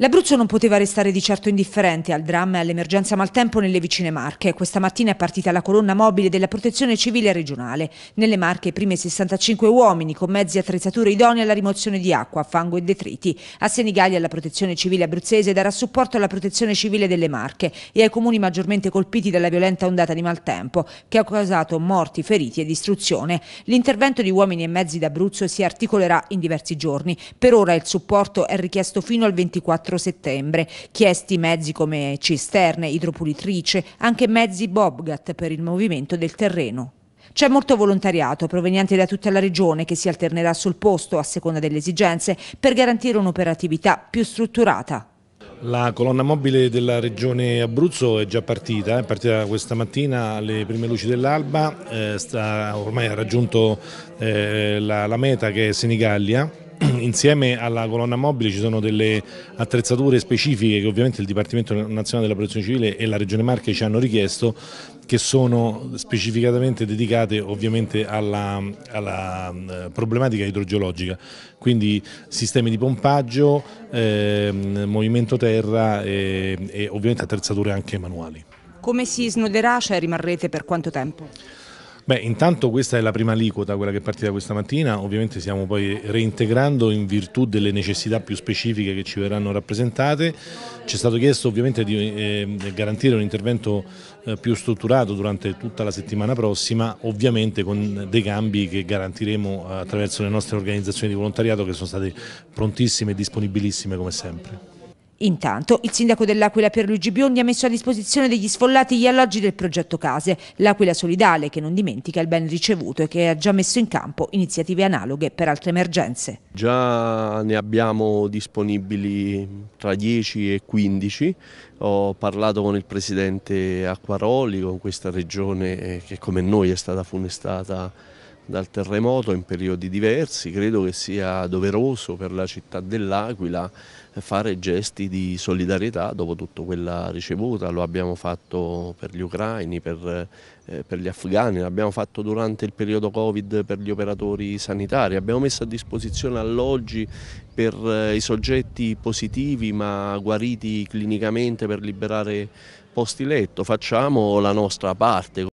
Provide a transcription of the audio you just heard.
L'Abruzzo non poteva restare di certo indifferente al dramma e all'emergenza maltempo nelle vicine Marche. Questa mattina è partita la colonna mobile della protezione civile regionale. Nelle Marche i primi 65 uomini con mezzi e attrezzature idonee alla rimozione di acqua, fango e detriti. A Senigallia la protezione civile abruzzese darà supporto alla protezione civile delle Marche e ai comuni maggiormente colpiti dalla violenta ondata di maltempo che ha causato morti, feriti e distruzione. L'intervento di uomini e mezzi d'Abruzzo si articolerà in diversi giorni. Per ora il supporto è richiesto fino al 24 4 settembre, chiesti mezzi come cisterne, idropulitrice, anche mezzi Bobgat per il movimento del terreno. C'è molto volontariato proveniente da tutta la regione che si alternerà sul posto a seconda delle esigenze per garantire un'operatività più strutturata. La colonna mobile della regione Abruzzo è già partita, è partita questa mattina alle prime luci dell'alba, eh, ormai ha raggiunto eh, la meta che è Senigallia insieme alla colonna mobile ci sono delle attrezzature specifiche che ovviamente il Dipartimento Nazionale della Protezione Civile e la Regione Marche ci hanno richiesto che sono specificatamente dedicate ovviamente alla, alla eh, problematica idrogeologica, quindi sistemi di pompaggio, eh, movimento terra e, e ovviamente attrezzature anche manuali. Come si snoderà? Cioè rimarrete per quanto tempo? Beh, intanto questa è la prima aliquota, quella che è partita questa mattina, ovviamente stiamo poi reintegrando in virtù delle necessità più specifiche che ci verranno rappresentate, ci è stato chiesto ovviamente di eh, garantire un intervento eh, più strutturato durante tutta la settimana prossima, ovviamente con dei cambi che garantiremo eh, attraverso le nostre organizzazioni di volontariato che sono state prontissime e disponibilissime come sempre. Intanto il sindaco dell'Aquila Pierluigi Biondi ha messo a disposizione degli sfollati gli alloggi del progetto Case, l'Aquila Solidale che non dimentica il ben ricevuto e che ha già messo in campo iniziative analoghe per altre emergenze. Già ne abbiamo disponibili tra 10 e 15, ho parlato con il presidente Acquaroli, con questa regione eh, che come noi è stata funestata dal terremoto in periodi diversi, credo che sia doveroso per la città dell'Aquila fare gesti di solidarietà dopo tutto quella ricevuta, lo abbiamo fatto per gli ucraini, per, eh, per gli afghani, l'abbiamo fatto durante il periodo Covid per gli operatori sanitari, abbiamo messo a disposizione alloggi per eh, i soggetti positivi ma guariti clinicamente per liberare posti letto, facciamo la nostra parte.